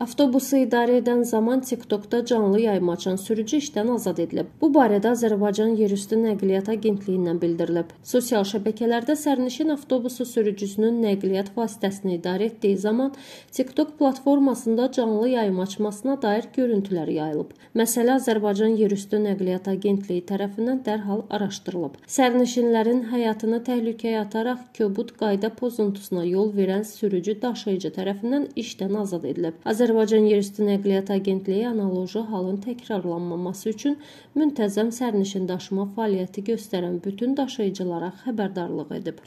Avtobusu idarə edən zaman TikTokda canlı yayım açan sürücü işdən azad edilib. Bu barədə Azərbaycan Yerüstü Nəqliyyat Agentliyindən bildirilib. Sosial şəbəkələrdə sərnişin avtobusu sürücüsünün nəqliyyat vasitəsini idarə etdiyi zaman TikTok platformasında canlı yayım açmasına dair görüntülər yayılıb. Məsələ Azərbaycan Yerüstü Nəqliyyat Agentliyi tərəfindən dərhal araşdırılıb. Sərnişinlərin həyatını təhlükəyə ataraq kobud qayda pozuntusuna yol verən sürücü daşıyıcı tərəfindən işdən azad edilib. Azər Azərbaycan Yerüstü Nəqliyyat Agentliyi analoji halın təkrarlanmaması üçün müntəzəm sərnişin daşıma fəaliyyəti göstərən bütün daşıyıcılara xəbərdarlıq edib.